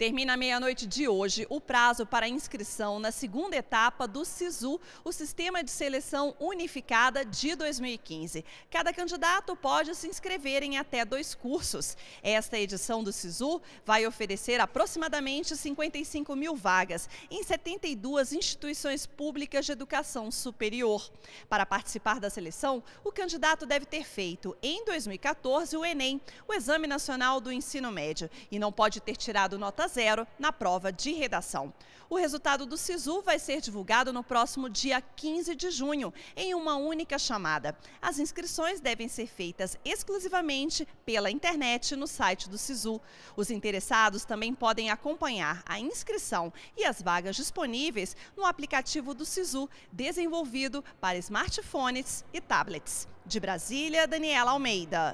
Termina à meia-noite de hoje o prazo para inscrição na segunda etapa do SISU, o Sistema de Seleção Unificada de 2015. Cada candidato pode se inscrever em até dois cursos. Esta edição do SISU vai oferecer aproximadamente 55 mil vagas em 72 instituições públicas de educação superior. Para participar da seleção, o candidato deve ter feito, em 2014, o Enem, o Exame Nacional do Ensino Médio, e não pode ter tirado notas na prova de redação. O resultado do SISU vai ser divulgado no próximo dia 15 de junho, em uma única chamada. As inscrições devem ser feitas exclusivamente pela internet no site do SISU. Os interessados também podem acompanhar a inscrição e as vagas disponíveis no aplicativo do SISU, desenvolvido para smartphones e tablets. De Brasília, Daniela Almeida.